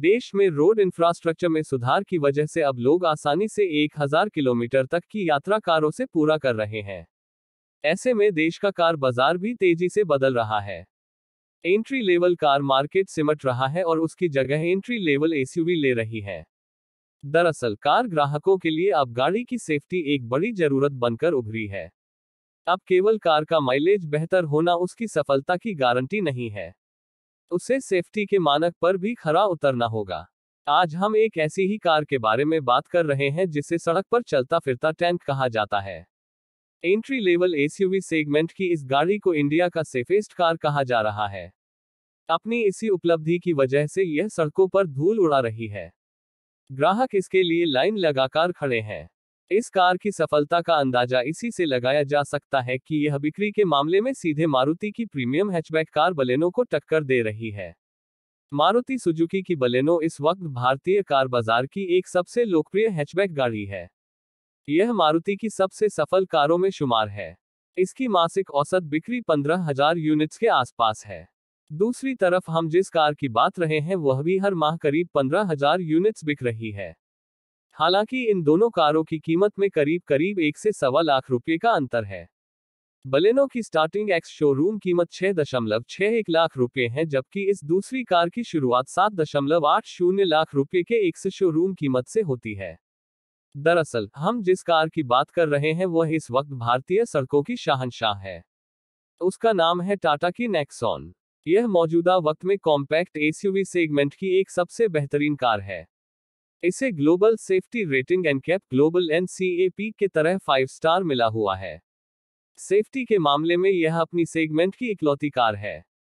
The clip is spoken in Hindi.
देश में रोड इंफ्रास्ट्रक्चर में सुधार की वजह से अब लोग आसानी से 1000 किलोमीटर तक की यात्रा कारों से पूरा कर रहे हैं ऐसे में देश का कार बाजार भी तेजी से बदल रहा है एंट्री लेवल कार मार्केट सिमट रहा है और उसकी जगह एंट्री लेवल एसयूवी ले रही है दरअसल कार ग्राहकों के लिए अब गाड़ी की सेफ्टी एक बड़ी जरूरत बनकर उभरी है अब केवल कार का माइलेज बेहतर होना उसकी सफलता की गारंटी नहीं है उसे सेफ्टी के मानक पर भी खरा उतरना होगा आज हम एक ऐसी ही कार के बारे में बात कर रहे हैं जिसे सड़क पर चलता फिरता टैंक कहा जाता है एंट्री लेवल एसयूवी सेगमेंट की इस गाड़ी को इंडिया का सेफेस्ट कार कहा जा रहा है अपनी इसी उपलब्धि की वजह से यह सड़कों पर धूल उड़ा रही है ग्राहक इसके लिए लाइन लगाकर खड़े हैं इस कार की सफलता का अंदाजा इसी से लगाया जा सकता है कि यह बिक्री के मामले में सीधे मारुति की प्रीमियम हैचबैक कार बलेनो को टक्कर दे रही है मारुति सुजुकी की बलेनो इस वक्त भारतीय कार बाजार की एक सबसे लोकप्रिय हैचबैक गाड़ी है यह मारुति की सबसे सफल कारों में शुमार है इसकी मासिक औसत बिक्री पंद्रह हजार यूनिट्स के आसपास है दूसरी तरफ हम जिस कार की बात रहे हैं वह भी हर माह करीब पंद्रह हजार यूनिट्स बिक रही है हालांकि इन दोनों कारों की कीमत में करीब करीब एक से सवा लाख रुपए का अंतर है बलेनो की स्टार्टिंग एक्स शोरूम कीमत छह दशमलव छह एक लाख रुपए है जबकि इस दूसरी कार की शुरुआत सात दशमलव आठ शून्य लाख रुपए के एक शोरूम कीमत से होती है दरअसल हम जिस कार की बात कर रहे हैं वह इस वक्त भारतीय सड़कों की शाहनशाह है उसका नाम है टाटा की नेक्सॉन यह मौजूदा वक्त में कॉम्पैक्ट एसयूवी सेगमेंट की एक सबसे बेहतरीन कार है इसे global safety rating and cap global N के तरह फाइव स्टार मिला हुआ है सेफ्टी के मामले में यह अपनी सेगमेंट की इकलौती कार है